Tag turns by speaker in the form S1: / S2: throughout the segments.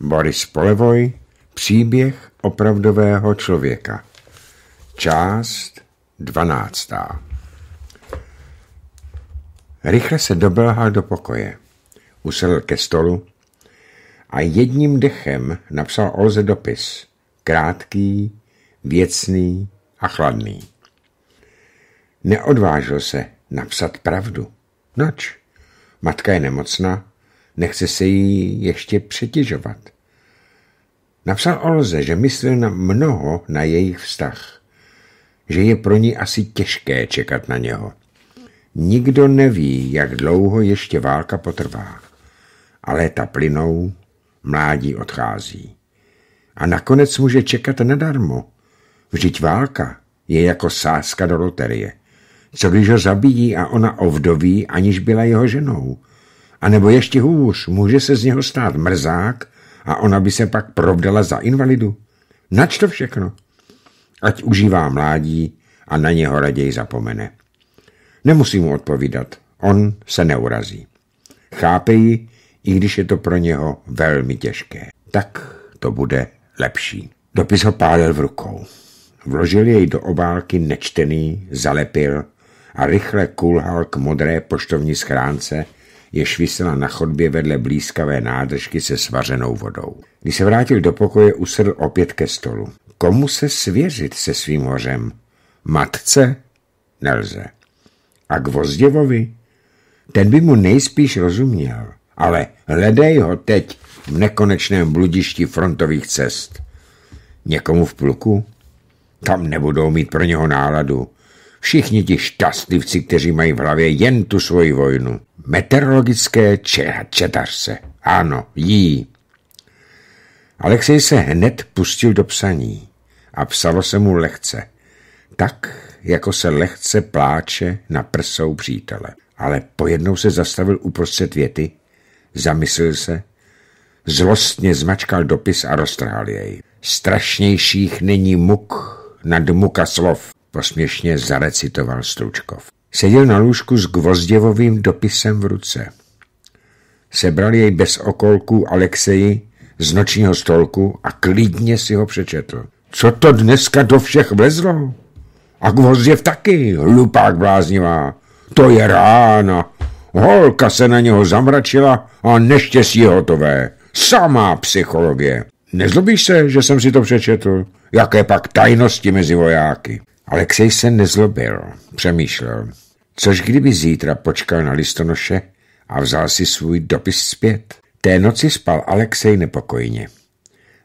S1: Boris Polevoj Příběh opravdového člověka Část 12. Rychle se dobelhal do pokoje, usedl ke stolu a jedním dechem napsal Olze dopis, krátký, věcný a chladný. Neodvážil se napsat pravdu. Noč, Matka je nemocná, nechce se jí ještě přetěžovat. Napsal Olze, že myslel na mnoho na jejich vztah, že je pro ní asi těžké čekat na něho. Nikdo neví, jak dlouho ještě válka potrvá, ale ta plynou, mládí odchází. A nakonec může čekat nadarmo. Vždyť válka je jako sázka do loterie. Co když ho zabijí a ona ovdoví, aniž byla jeho ženou? A nebo ještě hůř, může se z něho stát mrzák a ona by se pak provdala za invalidu. Nač to všechno? Ať užívá mládí a na něho raději zapomene. Nemusím mu odpovídat, on se neurazí. Chápe ji, i když je to pro něho velmi těžké. Tak to bude lepší. Dopis ho pálil v rukou. Vložil jej do obálky nečtený, zalepil a rychle kulhal k modré poštovní schránce, jež visela na chodbě vedle blízkavé nádržky se svařenou vodou. Když se vrátil do pokoje, usedl opět ke stolu. Komu se svěřit se svým hořem? Matce? Nelze. A Gvozděvovi? Ten by mu nejspíš rozuměl. Ale hledej ho teď v nekonečném bludišti frontových cest. Někomu v pluku? Tam nebudou mít pro něho náladu. Všichni ti šťastlivci, kteří mají v hlavě jen tu svoji vojnu meteorologické četařce. Ano, jí. Alexej se hned pustil do psaní a psalo se mu lehce. Tak, jako se lehce pláče na prsou přítele. Ale pojednou se zastavil uprostřed věty, zamyslil se, zlostně zmačkal dopis a roztrhal jej. Strašnějších není muk nad muka slov, posměšně zarecitoval Stručkov. Seděl na lůžku s gvozděvovým dopisem v ruce. Sebral jej bez okolků Alexeji z nočního stolku a klidně si ho přečetl. Co to dneska do všech vlezlo? A Gvozděv taky, hlupák bláznivá. To je rána. Holka se na něho zamračila a neštěstí je hotové. Samá psychologie. Nezlobíš se, že jsem si to přečetl? Jaké pak tajnosti mezi vojáky? Alexej se nezlobil, přemýšlel. Což kdyby zítra počkal na listonoše a vzal si svůj dopis zpět? Té noci spal Alexej nepokojně.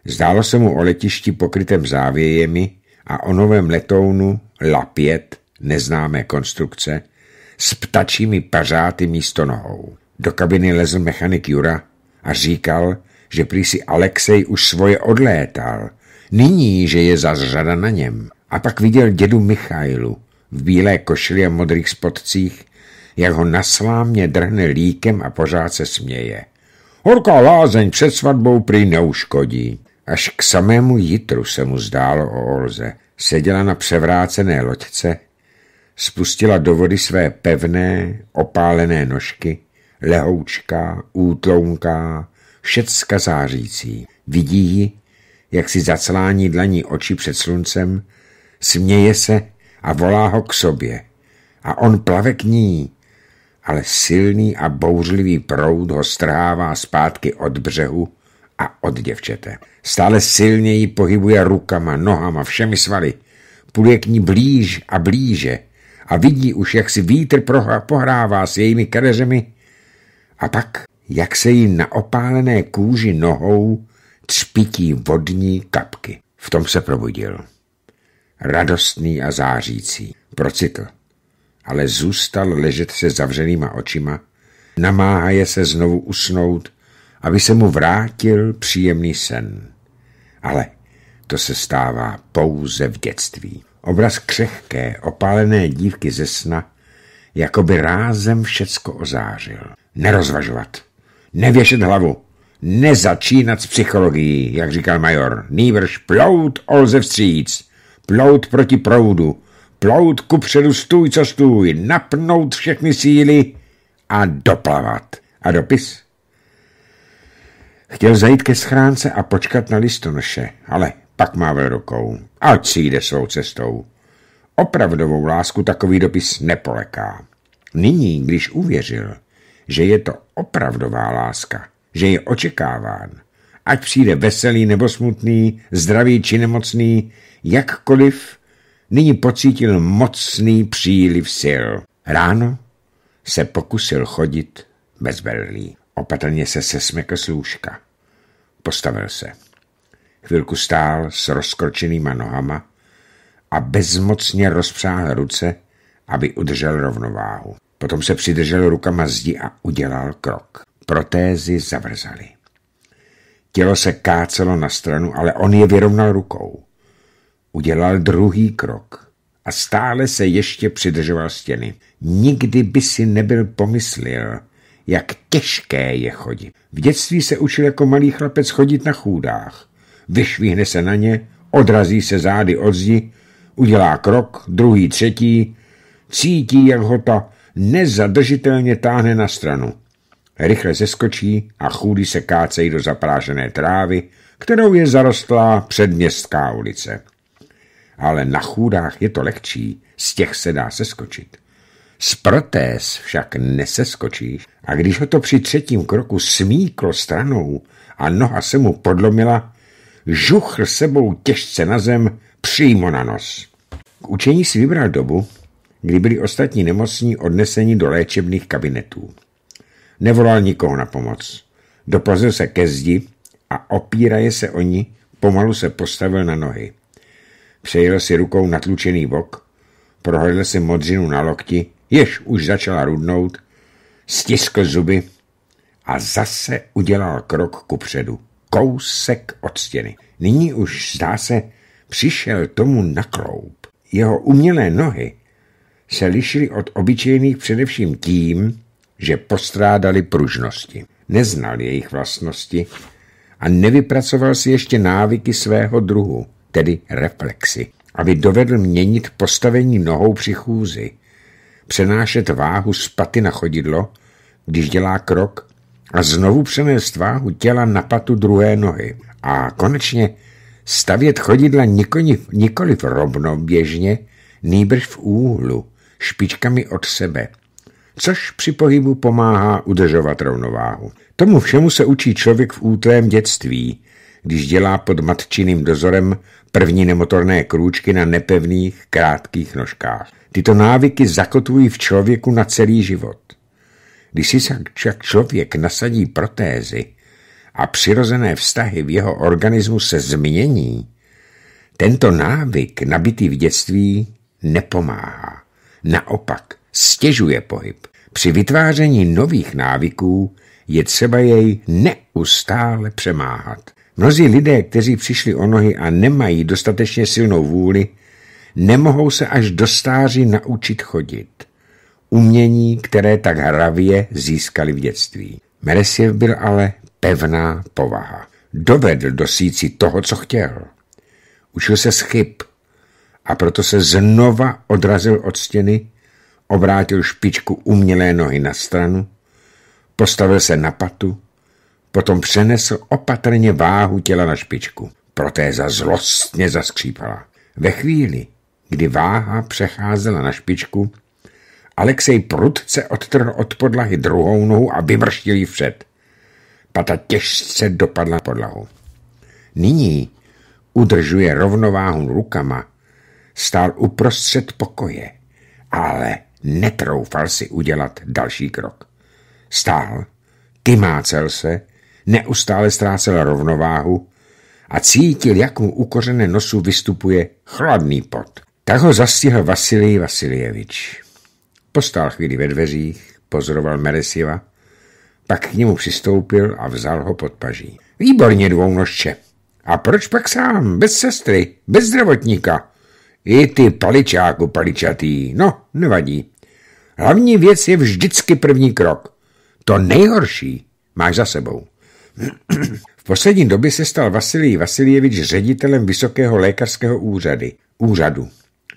S1: Zdálo se mu o letišti pokrytém závějemi a o novém letounu La 5, neznámé konstrukce, s ptačími pařáty místo nohou. Do kabiny lezl mechanik Jura a říkal, že prý si Alexej už svoje odlétal, nyní, že je zas řada na něm. A pak viděl dědu Michailu v bílé košili a modrých spodcích, jak ho na slámě drhne líkem a pořád se směje. Horká lázeň před svatbou prý neuškodí. Až k samému jitru se mu zdálo o Olze. Seděla na převrácené loďce, spustila do vody své pevné, opálené nožky, lehoučka, útlounká, všecka zářící. Vidí ji, jak si zaclání dlaní oči před sluncem směje se a volá ho k sobě. A on plave k ní, ale silný a bouřlivý proud ho strhává zpátky od břehu a od děvčete. Stále silněji pohybuje rukama, nohama, všemi svaly. Půjde k ní blíž a blíže a vidí už, jak si vítr pohrává s jejími kadeřemi a pak, jak se jí na opálené kůži nohou třpití vodní kapky. V tom se probudil radostný a zářící. Procitl. Ale zůstal ležet se zavřenýma očima, namáhaje se znovu usnout, aby se mu vrátil příjemný sen. Ale to se stává pouze v dětství. Obraz křehké, opálené dívky ze sna jako by rázem všecko ozářil. Nerozvažovat, nevěšet hlavu, nezačínat s psychologií, jak říkal major, nýbrž plout olze vstříc. Plout proti proudu. Plout ku předu stůj, co stůj. Napnout všechny síly a doplavat. A dopis? Chtěl zajít ke schránce a počkat na listonoše, ale pak mávil rukou. Ať si jde svou cestou. Opravdovou lásku takový dopis nepoleká. Nyní, když uvěřil, že je to opravdová láska, že je očekáván, ať přijde veselý nebo smutný, zdravý či nemocný, Jakkoliv nyní pocítil mocný příliv sil. Ráno se pokusil chodit bez berlí. Opatrně se sesmekl slůžka. Postavil se. Chvilku stál s rozkročenýma nohama a bezmocně rozpřáhl ruce, aby udržel rovnováhu. Potom se přidržel rukama zdi a udělal krok. Protézy zavrzaly. Tělo se kácelo na stranu, ale on je vyrovnal rukou udělal druhý krok a stále se ještě přidržoval stěny. Nikdy by si nebyl pomyslil, jak těžké je chodit. V dětství se učil jako malý chlapec chodit na chůdách. Vyšvihne se na ně, odrazí se zády od zdi, udělá krok, druhý, třetí, cítí, jak ho ta nezadržitelně táhne na stranu. Rychle zeskočí a chůdy se kácejí do zaprážené trávy, kterou je zarostlá předměstská ulice ale na chůdách je to lehčí, z těch se dá seskočit. Z protéz však neseskočíš a když ho to při třetím kroku smíklo stranou a noha se mu podlomila, žuchl sebou těžce na zem přímo na nos. K učení si vybral dobu, kdy byli ostatní nemocní odneseni do léčebných kabinetů. Nevolal nikoho na pomoc. Doplazil se ke zdi a opíraje se o ní, pomalu se postavil na nohy přejel si rukou natlučený bok, prohlédl si modřinu na lokti, jež už začala rudnout, stiskl zuby a zase udělal krok kupředu, kousek od stěny. Nyní už, zdá se, přišel tomu na kloup. Jeho umělé nohy se lišily od obyčejných především tím, že postrádali pružnosti. Neznal jejich vlastnosti a nevypracoval si ještě návyky svého druhu tedy reflexy, aby dovedl měnit postavení nohou při chůzi, přenášet váhu z paty na chodidlo, když dělá krok, a znovu přenést váhu těla na patu druhé nohy. A konečně stavět chodidla nikoli, nikoliv rovnoběžně, nýbrž v úhlu, špičkami od sebe, což při pohybu pomáhá udržovat rovnováhu. Tomu všemu se učí člověk v útlém dětství, když dělá pod matčiným dozorem První nemotorné krůčky na nepevných, krátkých nožkách. Tyto návyky zakotvují v člověku na celý život. Když si však člověk nasadí protézy a přirozené vztahy v jeho organismu se změní, tento návyk nabitý v dětství nepomáhá. Naopak, stěžuje pohyb. Při vytváření nových návyků je třeba jej neustále přemáhat. Mnozí lidé, kteří přišli o nohy a nemají dostatečně silnou vůli, nemohou se až do stáří naučit chodit. Umění, které tak hravě získali v dětství. Meresiev byl ale pevná povaha. Dovedl dosít si toho, co chtěl. Učil se schyb a proto se znova odrazil od stěny, obrátil špičku umělé nohy na stranu Postavil se na patu, potom přenesl opatrně váhu těla na špičku. Protéza zlostně zaskřípala. Ve chvíli, kdy váha přecházela na špičku, Alexej prudce odtrhl od podlahy druhou nohu a vyvrštil ji vpřed. Pata těžce dopadla na podlahu. Nyní udržuje rovnováhu rukama, stál uprostřed pokoje, ale netroufal si udělat další krok. Stál, kymácel se, neustále ztrácel rovnováhu a cítil, jak mu u nosu vystupuje chladný pot. Tak ho zastihl Vasilij Vasiljevič. Postál chvíli ve dveřích, pozoroval Meresiva, pak k němu přistoupil a vzal ho pod paží. Výborně dvounožče. A proč pak sám, bez sestry, bez zdravotníka? I ty paličáku paličatý, no, nevadí. Hlavní věc je vždycky první krok. To nejhorší máš za sebou. V poslední době se stal Vasilij Vasiljevič ředitelem Vysokého lékařského úřady, úřadu.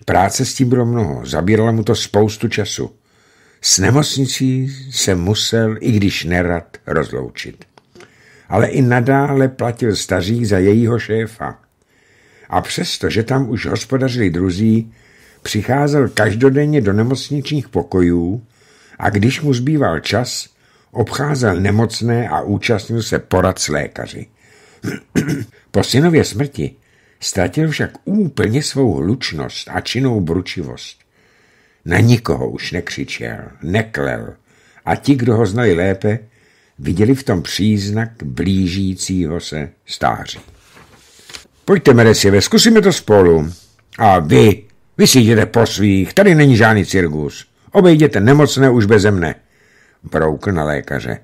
S1: Práce s tím bylo mnoho, zabírala mu to spoustu času. S nemocnicí se musel, i když nerad, rozloučit. Ale i nadále platil stařík za jejího šéfa. A přesto, že tam už hospodařili druzí, přicházel každodenně do nemocničních pokojů a když mu zbýval čas, obcházel nemocné a účastnil se porad s lékaři. po synově smrti ztratil však úplně svou hlučnost a činnou bručivost. Na nikoho už nekřičel, neklel a ti, kdo ho znali lépe, viděli v tom příznak blížícího se stáří. Pojďte, Meresieve, zkusíme to spolu. A vy, vy si jdete po svých, tady není žádný cirkus. Obejděte nemocné už beze mne broukl na lékaře.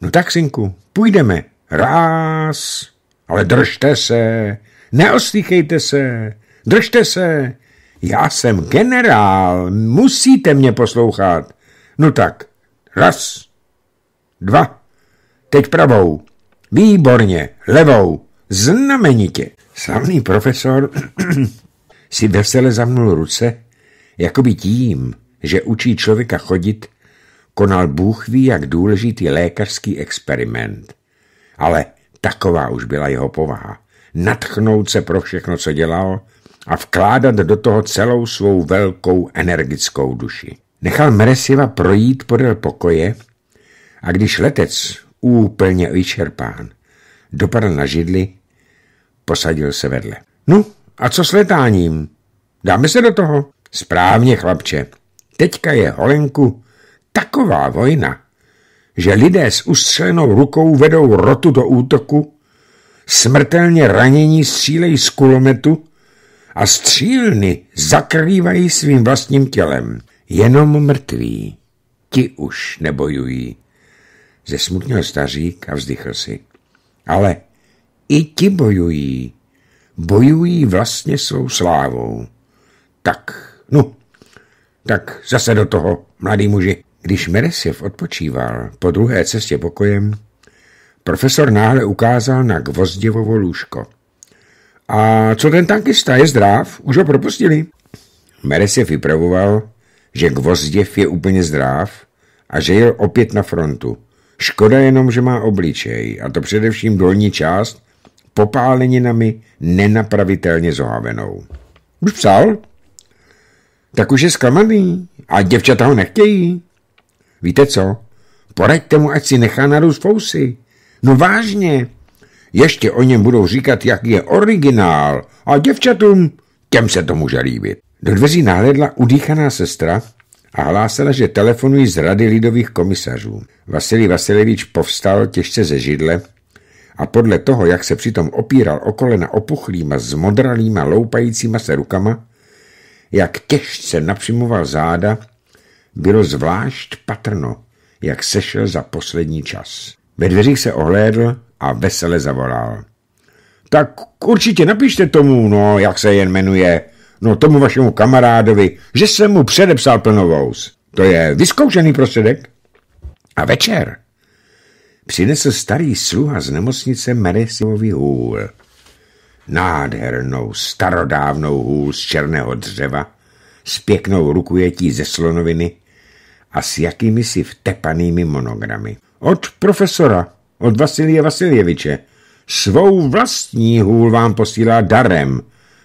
S1: No tak, synku, půjdeme. Ráz, ale držte se, neoslýchejte se, držte se. Já jsem generál, musíte mě poslouchat. No tak, raz, dva, teď pravou, výborně, levou, znamenitě. Slavný profesor si vesele zamnul ruce, jako by tím, že učí člověka chodit, konal Bůh ví, jak důležitý lékařský experiment. Ale taková už byla jeho povaha. Natchnout se pro všechno, co dělal a vkládat do toho celou svou velkou energickou duši. Nechal Meresiva projít podél pokoje a když letec, úplně vyčerpán, dopadl na židli, posadil se vedle. No, a co s letáním? Dáme se do toho? Správně, chlapče. Teďka je holenku taková vojna, že lidé s ustřelenou rukou vedou rotu do útoku, smrtelně ranění střílejí z kulometu a střílny zakrývají svým vlastním tělem. Jenom mrtví, ti už nebojují. Zesmutnil stařík a vzdychl si. Ale i ti bojují, bojují vlastně svou slávou. Tak, no, tak zase do toho, mladí muži. Když Meresjev odpočíval po druhé cestě pokojem, profesor náhle ukázal na Gvozděvovo lůžko. A co ten tankista, je zdrav? Už ho propustili? Meresjev vypravoval, že Gvozděv je úplně zdrav a že jel opět na frontu. Škoda jenom, že má obličej, a to především dolní část, popáleninami nenapravitelně zohavenou. Už psal? Tak už je zklamaný a děvčata ho nechtějí. Víte co? Poraďte mu, ať si nechá narůst fousy. No vážně. Ještě o něm budou říkat, jak je originál. A děvčatům, těm se to může líbit. Do dveří nahledla udýchaná sestra a hlásila, že telefonují z rady lidových komisařů. Vasilij Vasilevič povstal těžce ze židle a podle toho, jak se přitom opíral o kolena opuchlýma, zmodralýma, loupajícíma se rukama, jak těžce napřimoval záda bylo zvlášť patrno, jak sešel za poslední čas. Ve dveřích se ohlédl a vesele zavolal. Tak určitě napište tomu, no, jak se jen jmenuje, no tomu vašemu kamarádovi, že jsem mu předepsal plnovous. To je vyzkoušený prostředek. A večer přinesl starý sluha z nemocnice Meresivovi hůl. Nádhernou, starodávnou hůl z černého dřeva, s pěknou rukujetí ze slonoviny a s jakými si vtepanými monogramy. Od profesora, od Vasilie Vasiljeviče. Svou vlastní hůl vám posílá darem.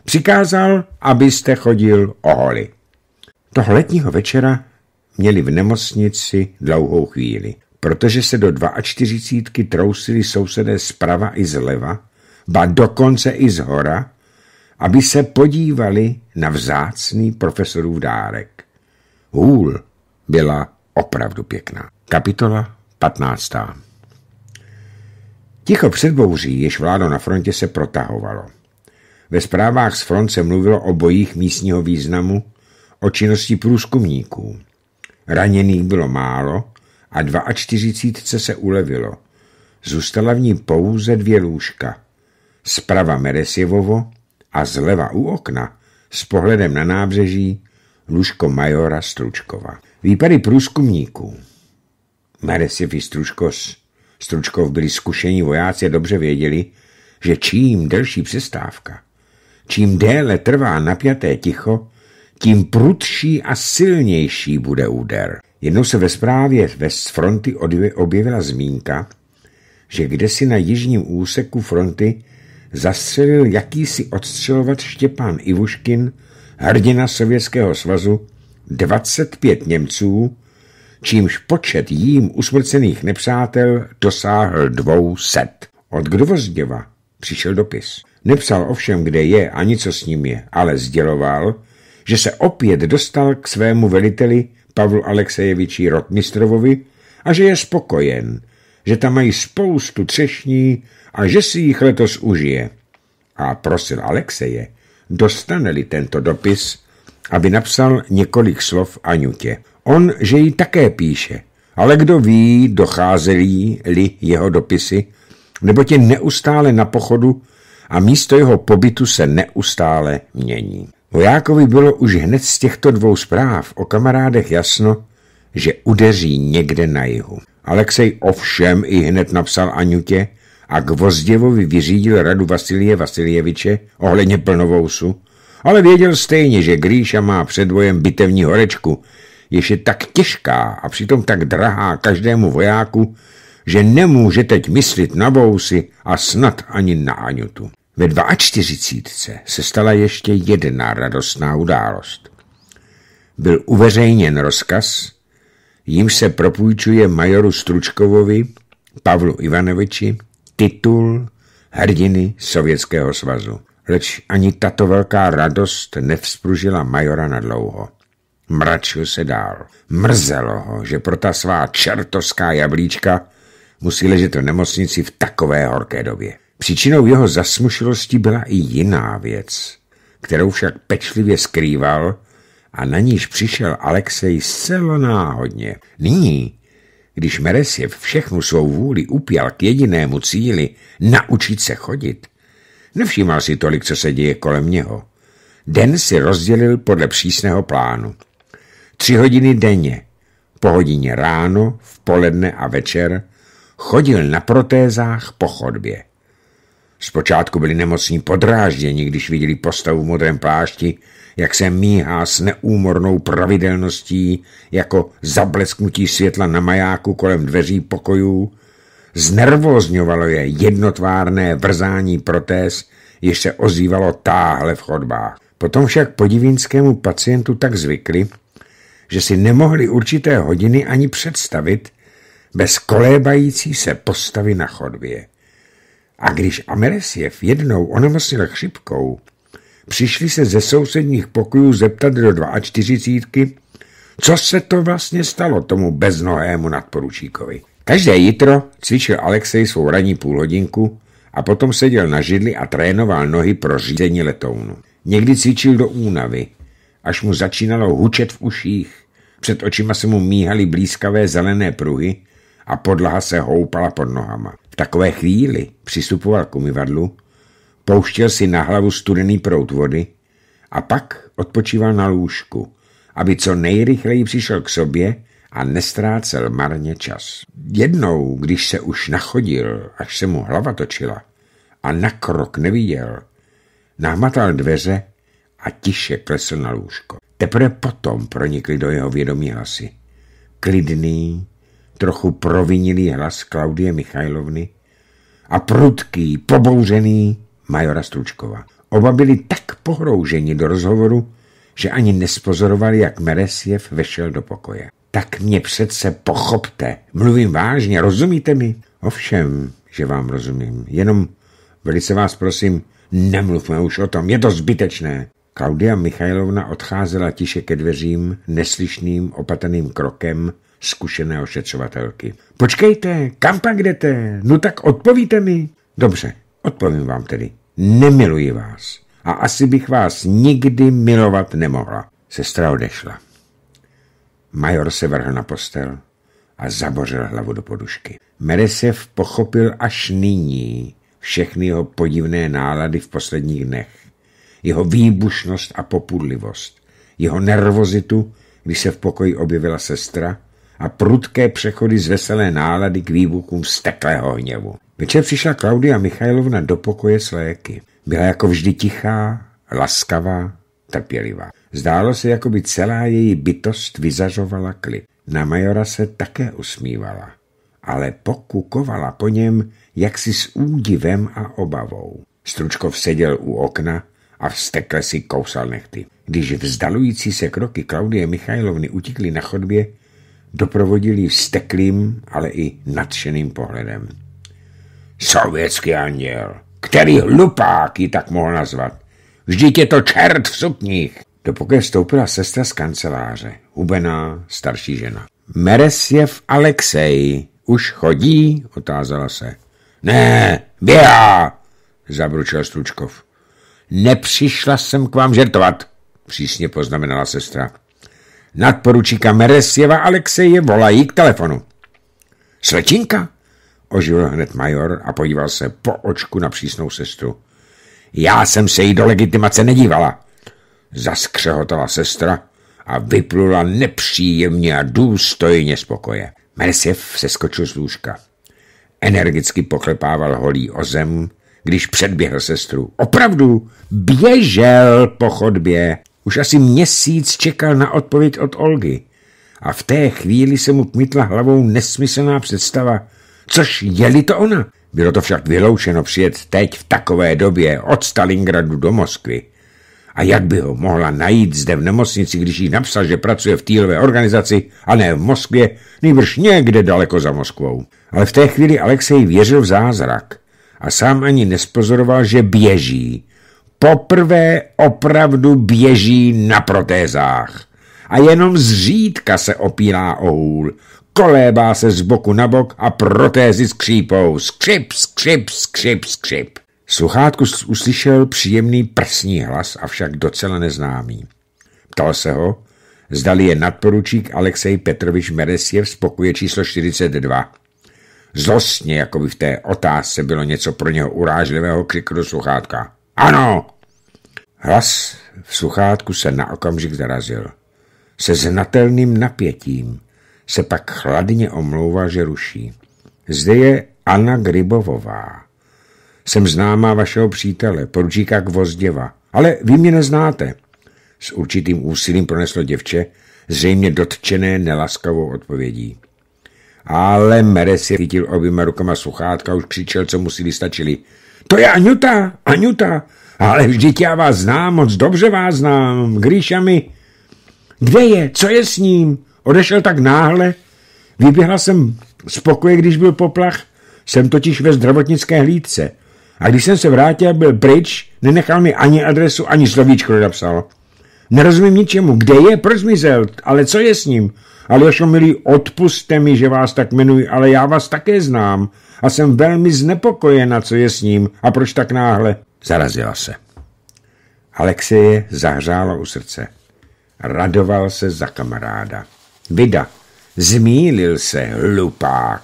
S1: Přikázal, abyste chodil oholi. Toho letního večera měli v nemocnici dlouhou chvíli, protože se do 42 trousili sousedé zprava i zleva, ba dokonce i z hora, aby se podívali na vzácný profesorův dárek. Hůl byla opravdu pěkná. Kapitola 15. Ticho bouří, jež vládo na frontě se protahovalo. Ve zprávách z front se mluvilo o bojích místního významu, o činnosti průzkumníků. Raněných bylo málo a 42 se ulevilo. Zůstala v ní pouze dvě lůžka. Zprava Meresjevovo a zleva u okna s pohledem na nábřeží lůžko majora Stručkova. Výpady průzkumníků. Maresjev i Stručkos. Stručkov byli zkušení vojáci a dobře věděli, že čím delší přestávka, čím déle trvá napjaté ticho, tím prudší a silnější bude úder. Jednou se ve zprávě ve fronty objevila zmínka, že kde si na jižním úseku fronty zastřelil jakýsi odstřelovat Štěpán Ivuškin, hrdina Sovětského svazu, 25 Němců, čímž počet jím usmrcených nepřátel dosáhl dvou set. Od Gvozděva přišel dopis. Nepsal ovšem, kde je ani co s ním je, ale sděloval, že se opět dostal k svému veliteli Pavlu Aleksejeviči Rotmistrovovi a že je spokojen, že tam mají spoustu třešní a že si jich letos užije. A prosil Alexeje, dostane-li tento dopis, aby napsal několik slov Aňutě. On, že ji také píše, ale kdo ví, docházeli-li jeho dopisy, nebo tě neustále na pochodu a místo jeho pobytu se neustále mění. Vojákovi bylo už hned z těchto dvou zpráv o kamarádech jasno, že udeří někde na jihu. Alexej ovšem i hned napsal Aňutě a Vozděvovi vyřídil radu Vasilie Vasiljeviče ohledně plnovousu, ale věděl stejně, že Gríša má před vojem bitevní horečku, jež je tak těžká a přitom tak drahá každému vojáku, že nemůže teď myslit na bousy a snad ani na Aňutu. Ve 42. se stala ještě jedna radostná událost. Byl uveřejněn rozkaz, jim se propůjčuje majoru Stručkovovi, Pavlu Ivanoviči, titul hrdiny Sovětského svazu leč ani tato velká radost nevzpružila majora nadlouho. Mračil se dál. Mrzelo ho, že pro ta svá čertovská jablíčka musí ležet v nemocnici v takové horké době. Příčinou jeho zasmušilosti byla i jiná věc, kterou však pečlivě skrýval a na níž přišel Alexej zcela náhodně. Nyní, když Meresjev všechnu svou vůli upěl k jedinému cíli naučit se chodit, Nevšímal si tolik, co se děje kolem něho. Den si rozdělil podle přísného plánu. Tři hodiny denně, po hodině ráno, v poledne a večer, chodil na protézách po chodbě. Zpočátku byli nemocní podrážděni, když viděli postavu v modrém plášti, jak se míhá s neúmornou pravidelností jako zablesknutí světla na majáku kolem dveří pokojů, znervozňovalo je jednotvárné vrzání protéz jež se ozývalo táhle v chodbách. Potom však podivínskému pacientu tak zvykli, že si nemohli určité hodiny ani představit bez kolébající se postavy na chodbě. A když Amelesiev jednou onemocnil chřipkou, přišli se ze sousedních pokojů zeptat do 42, co se to vlastně stalo tomu beznohému nadporučíkovi. Každé jitro cvičil Alexej svou ranní půlhodinku a potom seděl na židli a trénoval nohy pro řízení letounu. Někdy cvičil do únavy, až mu začínalo hučet v uších. Před očima se mu míhaly blízkavé zelené pruhy a podlaha se houpala pod nohama. V takové chvíli přistupoval k umyvadlu, pouštěl si na hlavu studený prout vody a pak odpočíval na lůžku, aby co nejrychleji přišel k sobě a nestrácel marně čas. Jednou, když se už nachodil, až se mu hlava točila a na krok neviděl, nahmatal dveře a tiše klesl na lůžko. Teprve potom pronikly do jeho vědomí hlasy. Klidný, trochu provinilý hlas Klaudie Michajlovny a prudký, pobouřený majora Stručkova. Oba byli tak pohrouženi do rozhovoru, že ani nespozorovali, jak Meresjev vešel do pokoje tak mě přece pochopte. Mluvím vážně, rozumíte mi? Ovšem, že vám rozumím. Jenom velice vás prosím, nemluvme už o tom, je to zbytečné. Klaudia Michajlovna odcházela tiše ke dveřím, neslyšným, opatrným krokem zkušené ošetřovatelky. Počkejte, kam pak jdete? No tak odpovíte mi. Dobře, odpovím vám tedy. Nemiluji vás. A asi bych vás nikdy milovat nemohla. Sestra odešla. Major se vrhl na postel a zabořil hlavu do podušky. Meresev pochopil až nyní všechny jeho podivné nálady v posledních dnech. Jeho výbušnost a popudlivost. Jeho nervozitu, když se v pokoji objevila sestra a prudké přechody z veselé nálady k výbuchům steklého hněvu. Večer přišla Klaudia Michajlovna do pokoje s léky. Byla jako vždy tichá, laskavá, trpělivá. Zdálo se, jako by celá její bytost vyzařovala klid. Na majora se také usmívala, ale pokukovala po něm jaksi s údivem a obavou. Stručkov seděl u okna a vztekle si kousal nechty. Když vzdalující se kroky Klaudie Michajlovny utikly na chodbě, doprovodili vzteklým, ale i nadšeným pohledem. Sovětský anděl! Který hlupák ji tak mohl nazvat? Vždyť je to čert v sukních! do pokoje vstoupila sestra z kanceláře, hubená starší žena. Meresjev Alexej, už chodí? otázala se. Ne, běhá, zabručil Stručkov. Nepřišla jsem k vám žertovat, přísně poznamenala sestra. Nadporučíka Meresjeva Alexeje volají k telefonu. Slečinka? Oživil hned major a podíval se po očku na přísnou sestru. Já jsem se jí do legitimace nedívala zaskřehotala sestra a vyplula nepříjemně a důstojně spokoje. Mersev skočil z lůžka. Energicky poklepával holý o zem, když předběhl sestru. Opravdu běžel po chodbě. Už asi měsíc čekal na odpověď od Olgy. A v té chvíli se mu kmitla hlavou nesmyslná představa. Což je-li to ona? Bylo to však vyloučeno přijet teď v takové době od Stalingradu do Moskvy. A jak by ho mohla najít zde v nemocnici, když jí napsal, že pracuje v týlové organizaci a ne v Moskvě, nejbrž někde daleko za Moskvou. Ale v té chvíli Alexej věřil v zázrak a sám ani nespozoroval, že běží. Poprvé opravdu běží na protézách. A jenom zřídka se opírá o hůl. Kolébá se z boku na bok a protézy skřípou. Skřip, skřip, skřip, skřip. Sluchátku uslyšel příjemný prsní hlas, avšak docela neznámý. Ptal se ho, zdali je nadporučík Alexej Petrovič Meresjev z pokuje číslo 42. Zlostně, jako by v té otázce bylo něco pro něho urážlivého, křikl do sluchátka. Ano! Hlas v sluchátku se na okamžik zarazil. Se znatelným napětím se pak chladně omlouvá, že ruší. Zde je Anna Grybovová. Jsem známá vašeho přítele, poručíka Gvozděva. Ale vy mě neznáte. S určitým úsilím proneslo děvče, zřejmě dotčené nelaskavou odpovědí. Ale Mere si chytil oběma rukama sluchátka, už křičel, co musí vystačili. To je Aňuta, Aňuta, ale vždyť já vás znám, moc dobře vás znám, Gríša mi. Kde je, co je s ním? Odešel tak náhle. Vyběhla jsem z pokoje, když byl poplach. Jsem totiž ve zdravotnické hlídce. A když jsem se vrátil, byl pryč, nenechal mi ani adresu, ani slovíčko nedapsal. Nerozumím ničemu. Kde je? Proč zmizel? Ale co je s ním? Aljošo, milý, odpuste mi, že vás tak jmenuji, ale já vás také znám a jsem velmi znepokojena, co je s ním a proč tak náhle. Zarazila se. Alexeje zahřála u srdce. Radoval se za kamaráda. Vida, zmílil se, hlupák.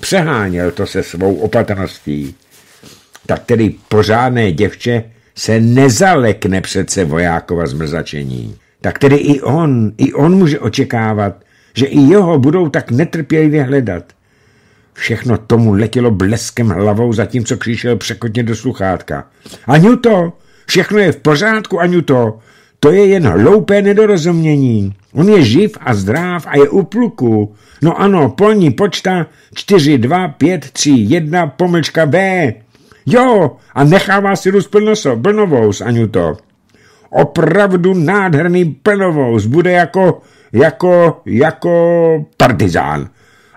S1: Přeháněl to se svou opatrností tak tedy pořádné děvče se nezalekne přece vojákova zmrzačení. Tak tedy i on, i on může očekávat, že i jeho budou tak netrpělivě hledat. Všechno tomu letělo bleskem hlavou, zatímco křišel překotně do sluchátka. Aňuto, všechno je v pořádku, Aňuto, to je jen hloupé nedorozumění. On je živ a zdrav a je u pluku. No ano, polní počta 4, 2, 5, 3, 1, pomlčka B. Jo, a nechává si růst plnoso, plnovous, Aňuto. Opravdu nádherný plnovous, bude jako, jako, jako partizán.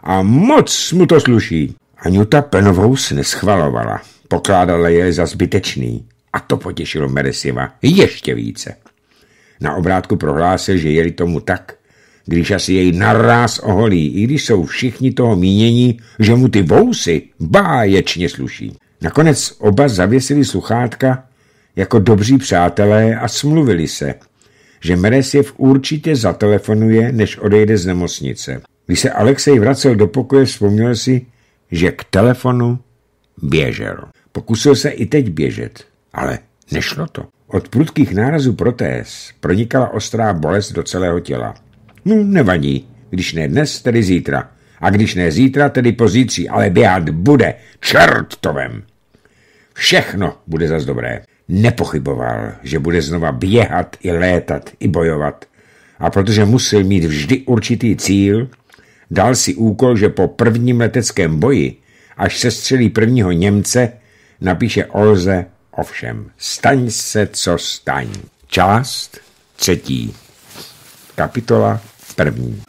S1: A moc mu to sluší. Aňuta plnovous neschvalovala. Pokládala je za zbytečný. A to potěšilo Meresiva ještě více. Na obrátku prohlásil, že je tomu tak, když asi jej naráz oholí, i když jsou všichni toho mínění, že mu ty vousy báječně sluší. Nakonec oba zavěsili sluchátka jako dobří přátelé a smluvili se, že Meresjev určitě zatelefonuje, než odejde z nemocnice. Když se Alexej vracel do pokoje, vzpomněl si, že k telefonu běžel. Pokusil se i teď běžet, ale nešlo to. Od prudkých nárazů protéz pronikala ostrá bolest do celého těla. No, nevadí. Když ne dnes, tedy zítra. A když ne zítra, tedy pozítří, ale běhat bude. Čertovem! Všechno bude zas dobré. Nepochyboval, že bude znova běhat i létat i bojovat. A protože musel mít vždy určitý cíl, dal si úkol, že po prvním leteckém boji, až se střelí prvního Němce, napíše Olze ovšem. Staň se, co staň. Část třetí. Kapitola první.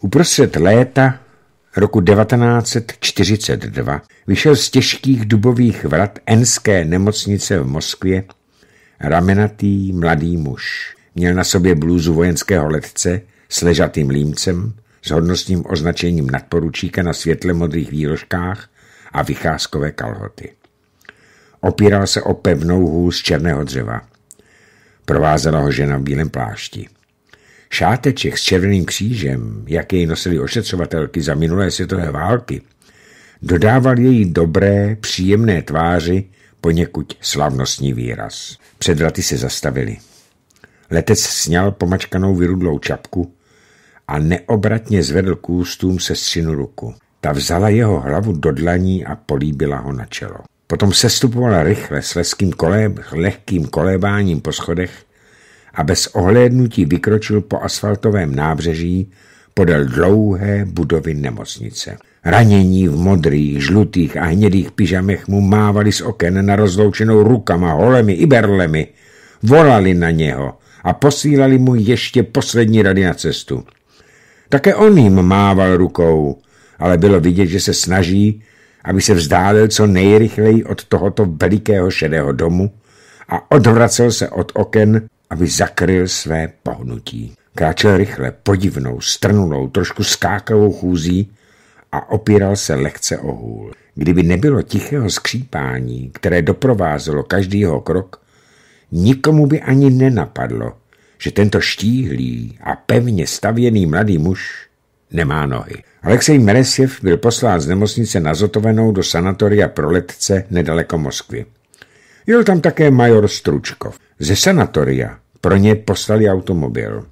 S1: Uprostřed léta roku 1942 vyšel z těžkých dubových vrat Enské nemocnice v Moskvě ramenatý mladý muž. Měl na sobě blůzu vojenského letce s ležatým límcem, s hodnostním označením nadporučíka na světle modrých výložkách a vycházkové kalhoty. Opíral se o pevnou hůl z černého dřeva. Provázela ho žena v bílém plášti. Šáteček s červeným křížem, jak jej nosili ošetřovatelky za minulé světové války, dodával její dobré, příjemné tváři poněkud slavnostní výraz. Před vraty se zastavili. Letec sněl pomačkanou vyrudlou čapku a neobratně zvedl k ústům se střinu ruku. Ta vzala jeho hlavu do dlaní a políbila ho na čelo. Potom sestupovala rychle s lehkým, lehkým kolébáním po schodech a bez ohlédnutí vykročil po asfaltovém nábřeží podél dlouhé budovy nemocnice. Ranění v modrých, žlutých a hnědých pyžamech mu mávali z oken na rozloučenou rukama, holemi i berlemi. Volali na něho a posílali mu ještě poslední rady na cestu. Také on jim mával rukou, ale bylo vidět, že se snaží, aby se vzdálil co nejrychleji od tohoto velikého šedého domu a odvracel se od oken, aby zakryl své pohnutí. Kráčel rychle, podivnou, strnulou, trošku skákavou chůzí a opíral se lehce o hůl. Kdyby nebylo tichého skřípání, které doprovázelo každýho krok, nikomu by ani nenapadlo, že tento štíhlý a pevně stavěný mladý muž nemá nohy. Alexej Meresjev byl poslán z nemocnice na Zotovenou do sanatoria pro letce nedaleko Moskvy. Jel tam také major Stručkov. Ze sanatoria pro ně poslali automobil.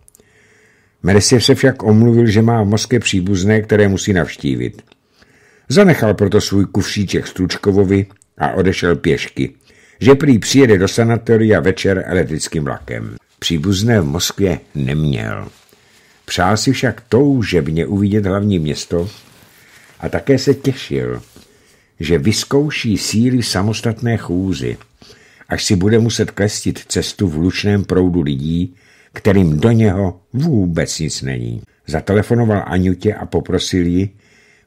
S1: Meresiev se však omluvil, že má v Moskvě příbuzné, které musí navštívit. Zanechal proto svůj kufříček Stručkovovi a odešel pěšky, že prý přijede do sanatoria večer elektrickým vlakem. Příbuzné v Moskvě neměl. Přál si však toužebně uvidět hlavní město a také se těšil, že vyzkouší síly samostatné chůzy, až si bude muset klestit cestu v lučném proudu lidí, kterým do něho vůbec nic není. Zatelefonoval Aňutě a poprosil ji,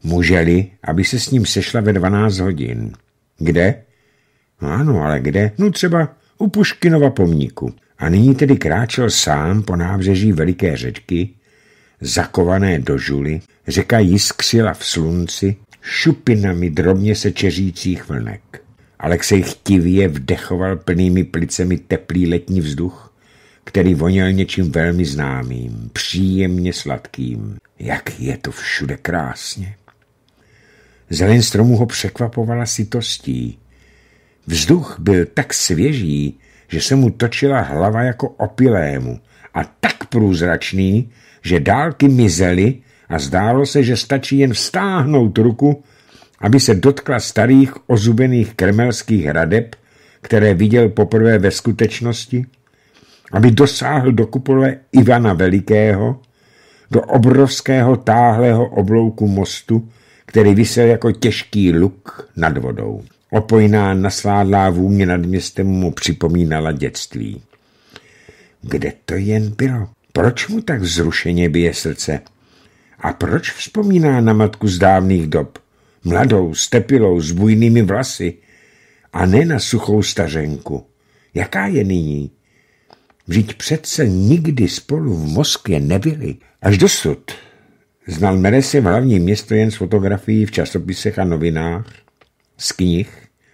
S1: muželi, aby se s ním sešla ve 12 hodin. Kde? No ano, ale kde? No třeba u Puškinova pomníku. A nyní tedy kráčel sám po nábřeží veliké řečky, zakované do žuly, řeka jiskřila v slunci, šupinami drobně se čeřících vlnek. Alexej chtivě vdechoval plnými plicemi teplý letní vzduch, který voněl něčím velmi známým, příjemně sladkým. Jak je to všude krásně! Zelen stromu ho překvapovala sitostí. Vzduch byl tak svěží, že se mu točila hlava jako opilému a tak průzračný, že dálky mizely a zdálo se, že stačí jen vstáhnout ruku aby se dotkla starých ozubených kremelských hradeb, které viděl poprvé ve skutečnosti, aby dosáhl do kupole Ivana Velikého, do obrovského táhlého oblouku mostu, který vysel jako těžký luk nad vodou. Opojná nasládlá vůně nad městem mu připomínala dětství. Kde to jen bylo? Proč mu tak zrušeně bije srdce? A proč vzpomíná na matku z dávných dob? mladou, stepilou, s bujnými vlasy, a ne na suchou stařenku. Jaká je nyní? Vždyť přece nikdy spolu v Moskvě nebyli. Až dosud znal Meresev hlavní město jen z fotografií v časopisech a novinách, z knih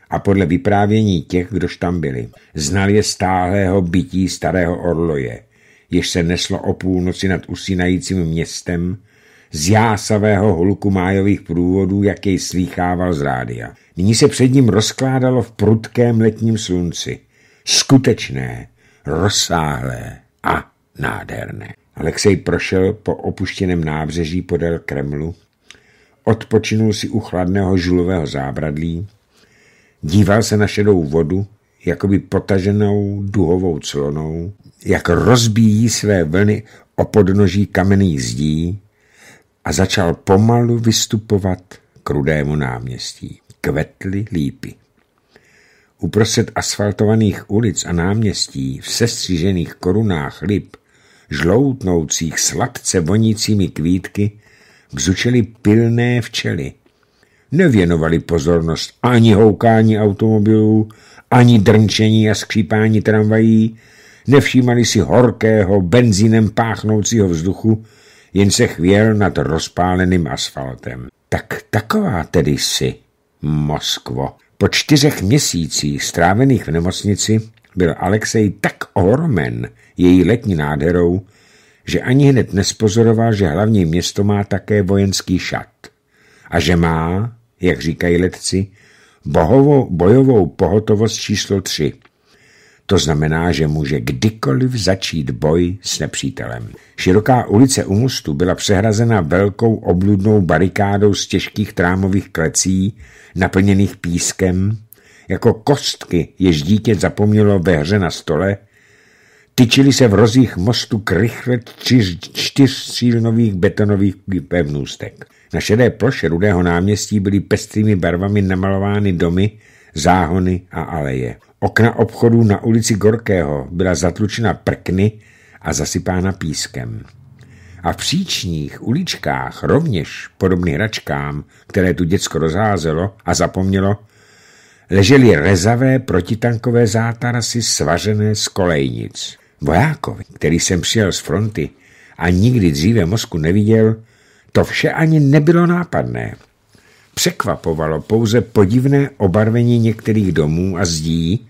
S1: a podle vyprávění těch, kdož tam byli. Znal je stáhlého bytí starého orloje, jež se neslo o půlnoci nad usínajícím městem z jásavého hluku májových průvodů, jaký slýchával z rádia. Nyní se před ním rozkládalo v prudkém letním slunci. Skutečné, rozsáhlé a nádherné. Alexej prošel po opuštěném nábřeží podél Kremlu, odpočinul si u chladného žulového zábradlí, díval se na šedou vodu, jakoby potaženou duhovou clonou, jak rozbíjí své vlny o podnoží kamenných zdí, a začal pomalu vystupovat k rudému náměstí. Kvetly lípy. Uprostřed asfaltovaných ulic a náměstí v sestřížených korunách lip, žloutnoucích sladce vonícími kvítky, bzučely pilné včely. Nevěnovali pozornost ani houkání automobilů, ani drnčení a skřípání tramvají, nevšímali si horkého, benzínem páchnoucího vzduchu, jen se chvěl nad rozpáleným asfaltem. Tak taková tedy si, Moskvo. Po čtyřech měsících strávených v nemocnici byl Alexej tak ohromen její letní nádherou, že ani hned nespozoroval, že hlavní město má také vojenský šat a že má, jak říkají letci, bohovou, bojovou pohotovost číslo 3, to znamená, že může kdykoliv začít boj s nepřítelem. Široká ulice u mostu byla přehrazena velkou obludnou barikádou z těžkých trámových klecí, naplněných pískem, jako kostky, jež dítě zapomnělo ve hře na stole, tyčily se v rozích mostu krychle čtyř, čtyřstřílnových betonových pevnůstek. Na šedé ploše rudého náměstí byly pestrými barvami namalovány domy, záhony a aleje. Okna obchodů na ulici Gorkého byla zatlučena prkny a zasypána pískem. A v příčních uličkách, rovněž podobný hračkám, které tu děcko rozházelo a zapomnělo, ležely rezavé protitankové zátarasy svařené z kolejnic. Vojákovi, který jsem přijel z fronty a nikdy dříve mozku neviděl, to vše ani nebylo nápadné. Překvapovalo pouze podivné obarvení některých domů a zdí,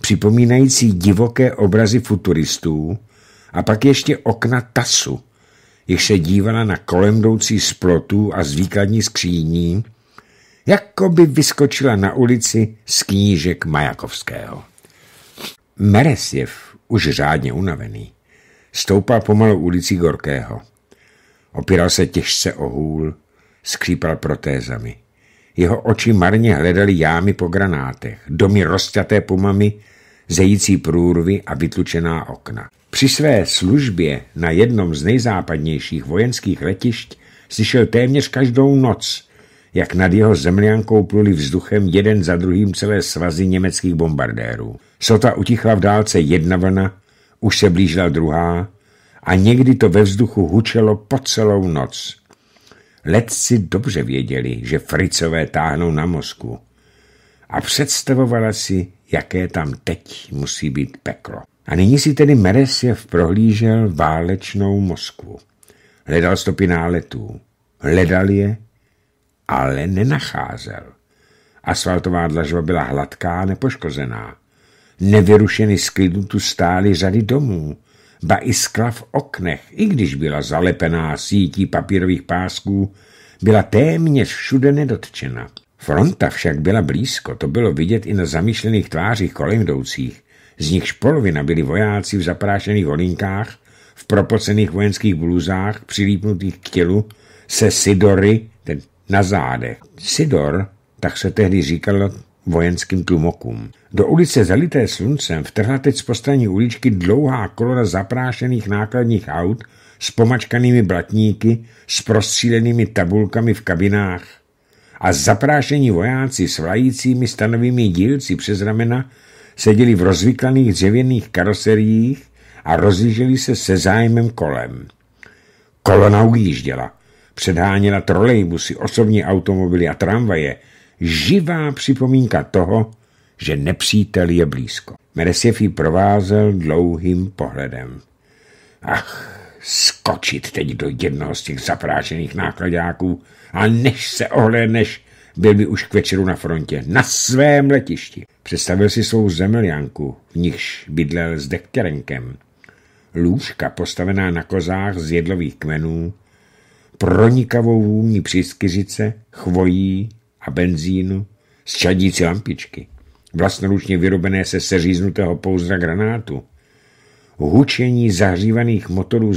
S1: připomínající divoké obrazy futuristů, a pak ještě okna tasu, jež se dívala na kolem jdoucí splotu a zvýkladní skříní, jako by vyskočila na ulici z knížek Majakovského. Meresjev, už řádně unavený, stoupal pomalu ulici Gorkého. Opíral se těžce o hůl, skřípal protézami. Jeho oči marně hledaly jámy po granátech, domy rozťaté pumami, zející průrvy a vytlučená okna. Při své službě na jednom z nejzápadnějších vojenských letišť slyšel téměř každou noc, jak nad jeho zemliankou pluli vzduchem jeden za druhým celé svazy německých bombardérů. Sota utichla v dálce jedna vlna, už se blížila druhá a někdy to ve vzduchu hučelo po celou noc. Letci dobře věděli, že fricové táhnou na Moskvu a představovala si, jaké tam teď musí být peklo. A nyní si tedy Meresjev prohlížel válečnou Moskvu. Hledal stopy náletů. Hledal je, ale nenacházel. Asfaltová dlažba byla hladká a nepoškozená. Nevyrušeny z tu stály řady domů ba i skla v oknech, i když byla zalepená sítí papírových pásků, byla téměř všude nedotčena. Fronta však byla blízko, to bylo vidět i na zamýšlených tvářích kolem jdoucích. Z nichž polovina byli vojáci v zaprášených holinkách, v propocených vojenských bluzách, přilípnutých k tělu, se sidory ten, na zádech. Sidor, tak se tehdy říkalo vojenským tlumokům. Do ulice zalité sluncem vtrhla teď z postraní uličky dlouhá kolona zaprášených nákladních aut s pomačkanými blatníky, s prostřílenými tabulkami v kabinách a zaprášení vojáci s vlajícími stanovými dílci přes ramena seděli v rozvyklaných dřevěných karoseriích a rozlíželi se se zájmem kolem. Kolona ujížděla, předháněla trolejbusy, osobní automobily a tramvaje, živá připomínka toho, že nepřítel je blízko. Meresjev ji provázel dlouhým pohledem. Ach, skočit teď do jednoho z těch zaprášených nákladáků a než se ohlédneš, byl by už k večeru na frontě, na svém letišti. Představil si svou zemljanku, v nichž bydlel s dekterenkem. Lůžka postavená na kozách z jedlových kmenů, pronikavou vůní přiskyřice, chvojí a benzínu, z čadící lampičky vlastnoručně vyrobené se seříznutého pouzdra granátu, hučení zahřívaných motorů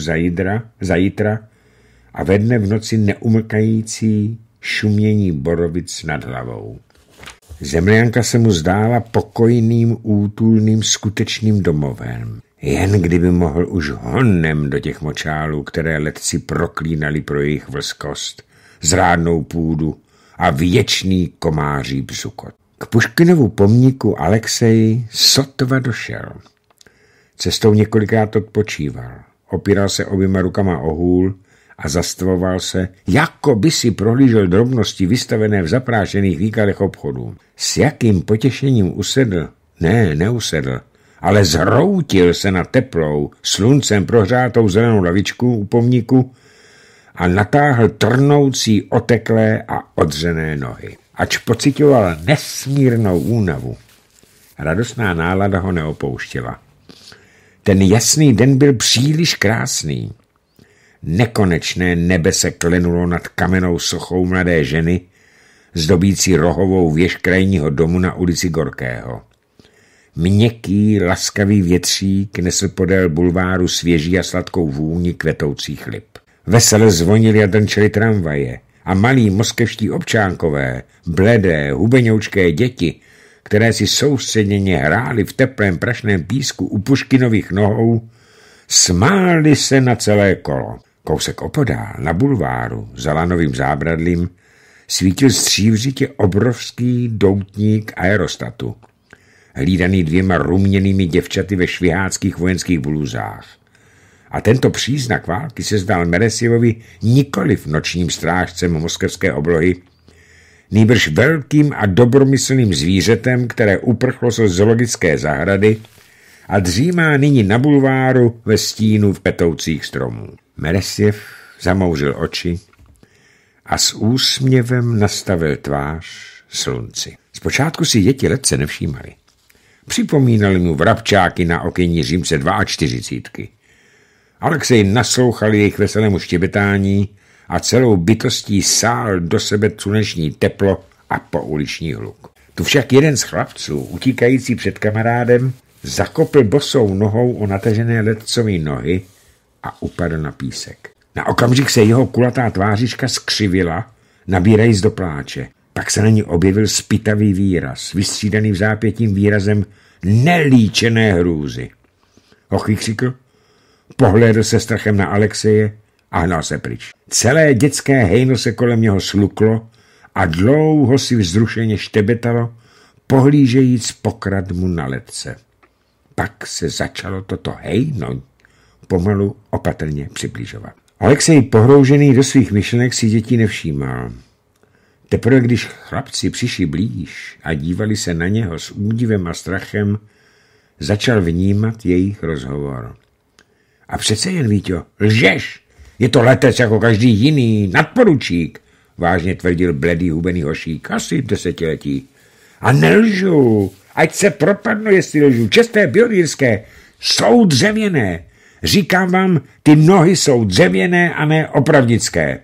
S1: za jitra a ve dne v noci neumlkající šumění borovic nad hlavou. Zemlianka se mu zdála pokojným, útulným, skutečným domovem. Jen kdyby mohl už honem do těch močálů, které letci proklínali pro jejich vlskost, zrádnou půdu a věčný komáří bzukot. K Puškinovu pomníku Alexej sotva došel. Cestou několikrát odpočíval. Opíral se oběma rukama o hůl a zastavoval se, jako by si prohlížel drobnosti vystavené v zaprášených výkalech obchodů. S jakým potěšením usedl? Ne, neusedl, ale zhroutil se na teplou, sluncem prohřátou zelenou lavičku u pomníku a natáhl trnoucí oteklé a odřené nohy. Ač pocitoval nesmírnou únavu, radostná nálada ho neopouštěla. Ten jasný den byl příliš krásný. Nekonečné nebe se klenulo nad kamenou sochou mladé ženy, zdobící rohovou věž krajního domu na ulici Gorkého. Měkký, laskavý větřík nesl podél bulváru svěží a sladkou vůni kvetoucích lip. Vesele zvonili a dančeli tramvaje a malí moskevští občánkové, bledé, hubeňoučké děti, které si soustředěně hráli v teplém prašném písku u Puškinových nohou, smáli se na celé kolo. Kousek opodál, na bulváru, za lanovým zábradlím, svítil střívřitě obrovský doutník aerostatu, hlídaný dvěma ruměnými děvčaty ve šviháckých vojenských bluzách. A tento příznak války se zdal nikoli nikoliv nočním strážcem moskevské oblohy, nýbrž velkým a dobromyslným zvířetem, které uprchlo ze zoologické zahrady a dřímá nyní na bulváru ve stínu v petoucích stromů. Meresiv zamouřil oči a s úsměvem nastavil tvář slunci. Zpočátku si děti letce nevšímali. Připomínali mu vrabčáky na okyní Římce 42. Alexej naslouchal jejich veselému štěbetání a celou bytostí sál do sebe sluneční teplo a pouliční hluk. Tu však jeden z chlapců, utíkající před kamarádem, zakopl bosou nohou o natažené letcový nohy a upadl na písek. Na okamžik se jeho kulatá tvářička skřivila, nabírajíc do pláče. Pak se na ní objevil spitavý výraz, vystřídaný v zápětím výrazem nelíčené hrůzy. Ochvík pohlédl se strachem na Alexeje a hnal se pryč. Celé dětské hejno se kolem něho sluklo a dlouho si vzrušeně štebetalo, pohlížejíc pokrad mu na letce. Pak se začalo toto hejno pomalu opatrně přiblížovat. Alexej pohroužený do svých myšlenek si dětí nevšímal. Teprve když chlapci přišli blíž a dívali se na něho s údivem a strachem, začal vnímat jejich rozhovor. A přece jen, Víťo, lžeš. Je to letec jako každý jiný, nadporučík, vážně tvrdil bledý hubený hošík, asi desetiletí. A nelžu, ať se propadnu, jestli lžu. Česté biodýrské jsou dřevěné. Říkám vám, ty nohy jsou dřevěné a ne opravdické.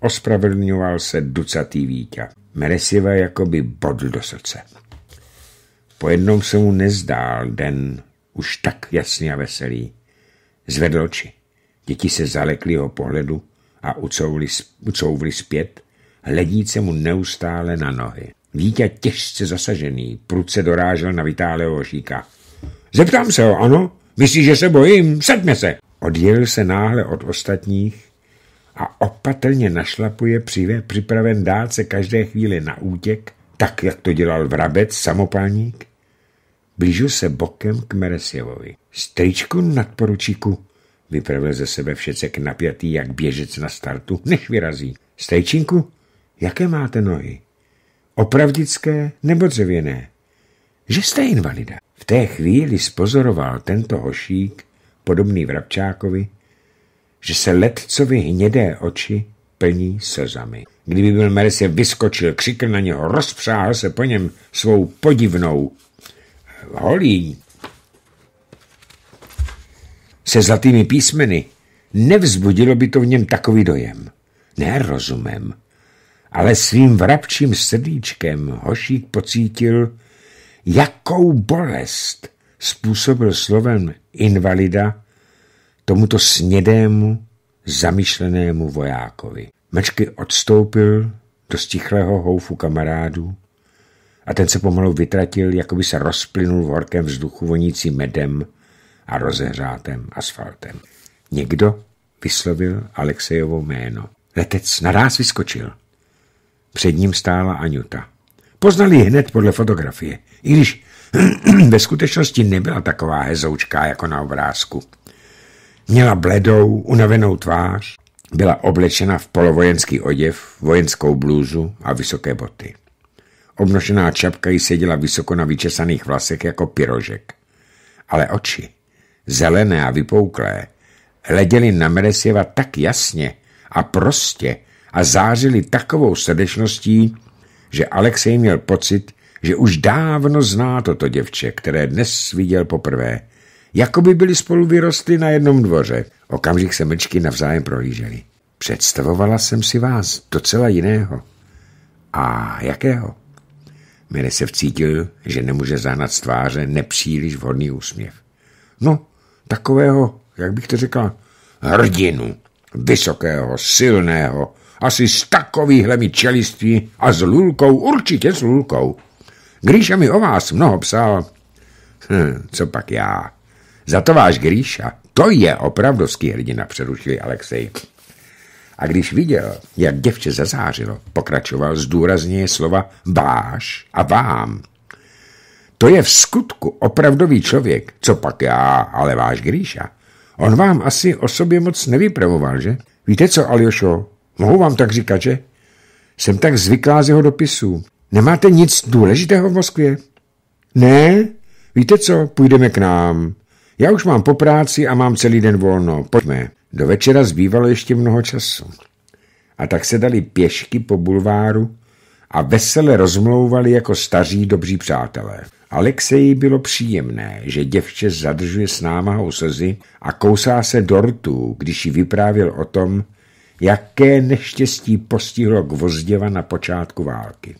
S1: Ospravedlňoval se ducatý Víťa. Meresiva jako by bodl do srdce. Po jednom se mu nezdál den už tak jasný a veselý. Zvedl oči. Děti se zalekly jeho pohledu a ucouvli, ucouvli zpět, hledíce mu neustále na nohy. Vítě těžce zasažený, prudce dorážel na Vitálého šíka. Zeptám se ho, ano? Myslíš, že se bojím? Sedme se! Odjel se náhle od ostatních a opatrně našlapuje přive, připraven dát se každé chvíli na útěk, tak, jak to dělal vrabec, samopaník, Blížil se bokem k Meresjevovi. nad nadporučíku, vypravil ze sebe všecek napjatý jak běžec na startu, než vyrazí. Stejčinku, jaké máte nohy? Opravdické nebo dřevěné? Že jste invalida. V té chvíli spozoroval tento hošík, podobný Vrabčákovi, že se letcovi hnědé oči plní slzami. Kdyby byl Meresjev vyskočil, křikl na něho, rozpřáhl se po něm svou podivnou holí se zlatými písmeny, nevzbudilo by to v něm takový dojem. Ne rozumem, ale svým vrabčím srdíčkem Hošík pocítil, jakou bolest způsobil slovem invalida tomuto snědému, zamišlenému vojákovi. Mečky odstoupil do stichlého houfu kamarádů a ten se pomalu vytratil, jako by se rozplynul horkém vzduchu vonící medem a rozehřátem asfaltem. Někdo vyslovil Alexejovo jméno. Letec naráz vyskočil. Před ním stála Anjuta. Poznali ji hned podle fotografie, i když ve skutečnosti nebyla taková hezoučká jako na obrázku. Měla bledou, unavenou tvář, byla oblečena v polovojenský oděv, vojenskou blůzu a vysoké boty obnošená čapka jí seděla vysoko na vyčesaných vlasech jako pyrožek. Ale oči, zelené a vypouklé, leděly na Meresjeva tak jasně a prostě a zářily takovou srdečností, že Alexej měl pocit, že už dávno zná toto děvče, které dnes viděl poprvé. jako by byli spolu vyrostli na jednom dvoře. Okamžik se mlčky navzájem prohlíželi. Představovala jsem si vás docela jiného. A jakého? Mene se vcítil, že nemůže zahnat z tváře nepříliš vhodný úsměv. No, takového, jak bych to řekla, hrdinu, vysokého, silného, asi s takovýhle mi čeliství a s lulkou, určitě s lulkou. Gríša mi o vás mnoho psal. Hm, co pak já? Za to váš Gríša, to je opravdovský hrdina, přerušili Alexej. A když viděl, jak děvče zazářilo, pokračoval zdůrazněje slova váš a vám. To je v skutku opravdový člověk, co pak já, ale váš Gríša. On vám asi o sobě moc nevypravoval, že? Víte co, Aljošo, mohu vám tak říkat, že? Jsem tak zvyklá z jeho dopisů. Nemáte nic důležitého v Moskvě? Ne? Víte co, půjdeme k nám. Já už mám po práci a mám celý den volno. Pojďme. Do večera zbývalo ještě mnoho času. A tak se dali pěšky po bulváru a vesele rozmlouvali jako staří dobří přátelé. Alexeji bylo příjemné, že děvče zadržuje s námahou slzy a kousá se dortu, když ji vyprávěl o tom, jaké neštěstí postihlo Gvozděva na počátku války.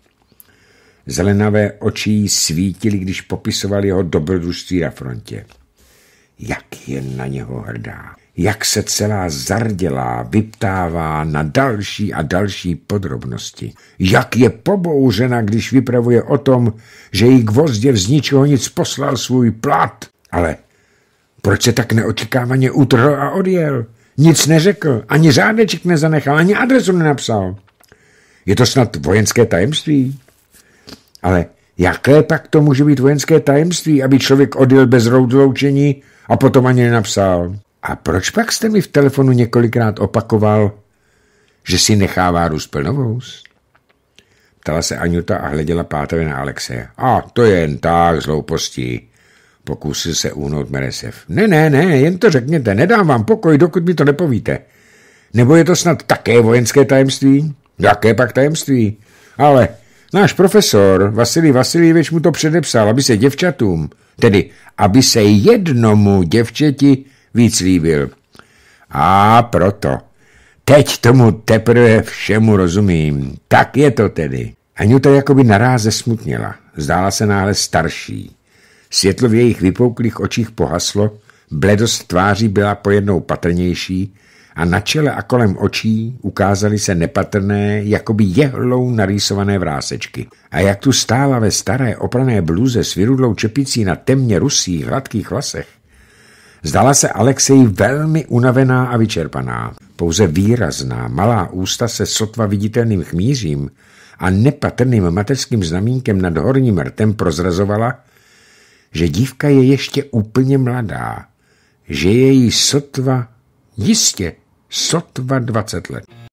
S1: Zelenavé oči jí svítily, když popisovali jeho dobrodružství na frontě. Jak je na něho hrdá jak se celá zardělá vyptává na další a další podrobnosti. Jak je pobouřena, když vypravuje o tom, že jí Gvozdě z ničeho nic poslal svůj plat. Ale proč se tak neočekávaně utrhl a odjel? Nic neřekl, ani řádeček nezanechal, ani adresu nenapsal. Je to snad vojenské tajemství? Ale jaké pak to může být vojenské tajemství, aby člověk odjel bez roudloučení a potom ani nenapsal? A proč pak jste mi v telefonu několikrát opakoval, že si nechává růst plnovous? Ptala se Anjuta a hleděla pátavě na Alexe. A to je jen tak, zloupostí. Pokusil se uhnout Meresev. Ne, ne, ne, jen to řekněte, nedám vám pokoj, dokud mi to nepovíte. Nebo je to snad také vojenské tajemství? Jaké pak tajemství? Ale náš profesor Vasilij Vasilijevič mu to předepsal, aby se děvčatům, tedy aby se jednomu děvčeti víc líbil. A proto. Teď tomu teprve všemu rozumím. Tak je to tedy. to jakoby naráze smutněla. Zdála se náhle starší. Světlo v jejich vypouklých očích pohaslo, bledost tváří byla pojednou patrnější a na čele a kolem očí ukázaly se nepatrné, jakoby jehlou narýsované vrásečky. A jak tu stála ve staré oprané bluze s vyrudlou čepicí na temně rusých hladkých vlasech, Zdala se Alexeji velmi unavená a vyčerpaná. Pouze výrazná, malá ústa se sotva viditelným chmířím a nepatrným mateřským znamínkem nad horním rtem prozrazovala, že dívka je ještě úplně mladá, že je jí sotva, jistě, sotva 20 let.